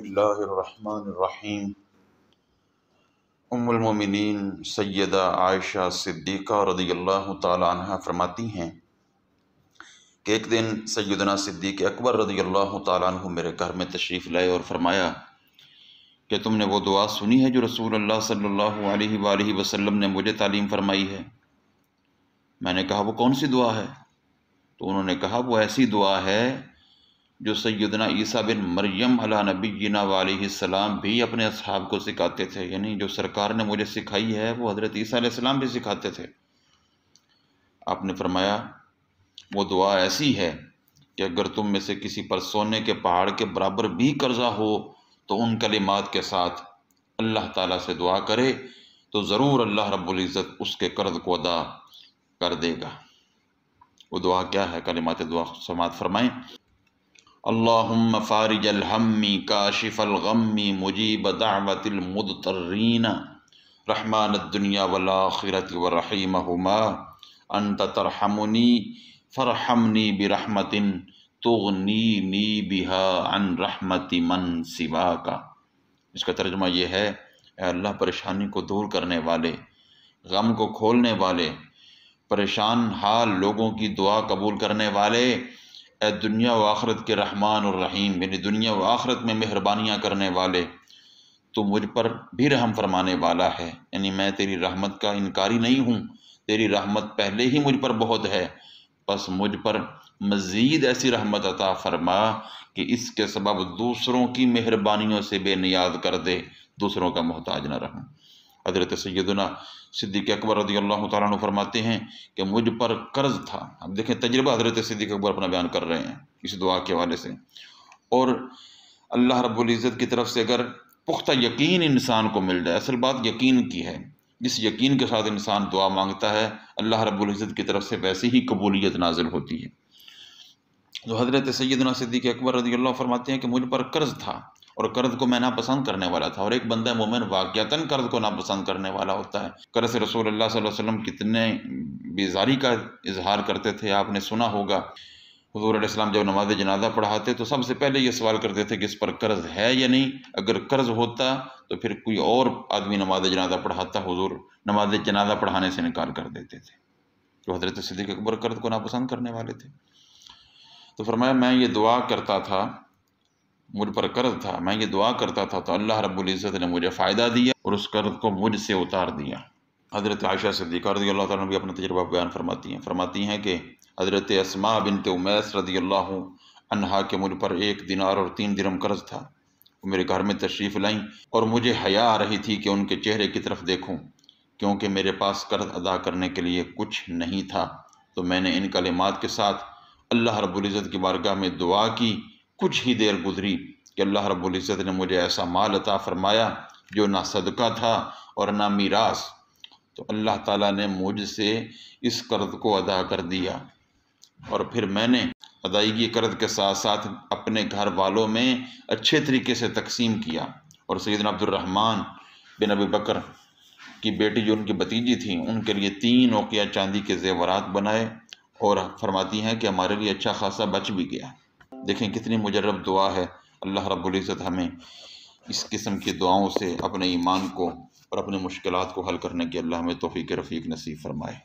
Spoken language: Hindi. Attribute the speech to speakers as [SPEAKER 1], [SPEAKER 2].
[SPEAKER 1] बसमीम उम्मिन सैदा आयशा सिद्दीक़ा रदी अल्लाह तह फरमाती हैं कि एक दिन सैदना सिद्दीक़ अकबर रदी अल्लाह तह मेरे घर में तशरीफ़ लाए और फरमाया कि तुमने वो दुआ सुनी है जो रसूल अल्लाह सल्लल्लाहु अलैहि वसल्लम ने मुझे तालीम फरमाई है मैंने कहा वो कौन सी दुआ है तो उन्होंने कहा वो ऐसी दुआ है जो सैदना ईसा बिन मरियम अला नबीना वालम भी अपने अब को सिखाते थे यानी जो सरकार ने मुझे सिखाई है वो हज़रत ईसा भी सिखाते थे आपने फरमाया वो दुआ ऐसी है कि अगर तुम में से किसी पर सोने के पहाड़ के बराबर भी कर्जा हो तो उन कलिमात के साथ अल्लाह ताला से दुआ करे तो ज़रूर अल्लाह रब्बुल इज़्ज़त उसके कर्ज को अदा कर देगा वो दुआ क्या है कलिमात दुआ समात फरमाएँ अल्लाम फ़ारिज अलहमी काशिफ़ अलगमी मुजीब दावतमदतरीन रहमानदुनिया वलाखिरत वरहीमा अनत तरहमनी फ़रहमनी बरहमतिन तुगनी नी बिहा अन रहमति मन सिवा का इसका तर्जमा यह है अल्लाह परेशानी को दूर करने वाले गम को खोलने वाले परेशान हाल लोगों की दुआ कबूल करने वाले ए दुनिया व आखरत के रहमान और रहीम यानी दुनिया व आखरत में मेहरबानियाँ करने वाले तो मुझ पर भी रहम फरमाने वाला है यानी मैं तेरी रहमत का इनकारी नहीं हूँ तेरी रहमत पहले ही मुझ पर बहुत है बस मुझ पर मज़ीद ऐसी रहमत अता फरमा कि इसके सबब दूसरों की मेहरबानियों से बेनियाद कर दे दूसरों का मोहताज न रहूँ हज़रत सैदना सिद्दीक अकबर रदी अल्लाह तु फरमाते हैं कि मुझ पर कर्ज़ था अब देखें तजर्बा हज़रत सिद्दीक अकबर अपना बयान कर रहे हैं इस दुआ के हवाले से और अल्लाह रबुल्ज़त की तरफ से अगर पुख्ता यकीन इंसान को मिल जाए असल बात यकीन की है जिस यकीन के साथ इंसान दुआ मांगता है अल्लाह रबुल्ज़त की तरफ से वैसे ही कबूलीत नाजिल होती है तो हज़रत सैदना सिद्दीक अकबर रदी अल्लाह फरमाते हैं कि मुझ पर कर्ज़ था और कर्ज को मैं नापसंद करने वाला था और एक बंदा मोमिन वाक़ता कर्ज को नापसंद करने वाला होता है कर्ज रसूल अल्लाह वसल्लम कितने बेजारी का इजहार करते थे आपने सुना होगा हजूर इस्लाम जब नमाज जनाजा पढ़ाते तो सबसे पहले ये सवाल करते थे कि इस पर कर्ज है या नहीं अगर कर्ज होता तो फिर कोई और आदमी नमाज जनाजा पढ़ाता हजूर नमाज जनाजा पढ़ाने से इनकार कर देते थे जो हजरत सदीक अकबर कर्ज को नापसंद करने वाले थे तो फरमाया मैं ये दुआ करता था मुझ पर कर्ज था मैं ये दुआ करता था तो अल्लाह रब्ज़त ने मुझे फ़ायदा दिया और उस कर्ज को मुझसे उतार दिया हज़रत आयशा सदी रदी अल्लाह तभी अपना तजर्बा बयान फरमाती हैं फरमाती हैं कि हज़रत असमा बिन उमैस रदी अल्लाह अनहा के मुझ पर एक दिनार और तीन दिनम कर्ज था वो मेरे घर में तशरीफ़ लाईं और मुझे हया आ रही थी कि उनके चेहरे की तरफ देखूँ क्योंकि मेरे पास कर्ज अदा करने के लिए कुछ नहीं था तो मैंने इन कलिमात के साथ अल्लाह रब्ज़त की बारगाह में दुआ की कुछ ही देर गुजरी कि अल्लाह रब्ज़त ने मुझे ऐसा माल अता फ़रमाया जो ना सदका था और ना मीरास तो अल्लाह ताला ने मुझसे इस कर्ज को अदा कर दिया और फिर मैंने अदायगी कर्ज के साथ साथ अपने घर वालों में अच्छे तरीके से तकसीम किया और सैदन अब्दुलरहमान बिन अबी बकर की बेटी जो उनकी भतीजी थी उनके लिए तीन ओकिया चांदी के जेवरात बनाए और फरमाती हैं कि हमारे लिए अच्छा खासा बच भी गया देखें कितनी मुजरब दुआ है अल्लाह रब्ज़त हमें इस किस्म की दुआओं से अपने ईमान को और अपनी मुश्किल को हल करने की अल्लाह हमें तोफ़ी के रफ़ीक नसीब फरमाए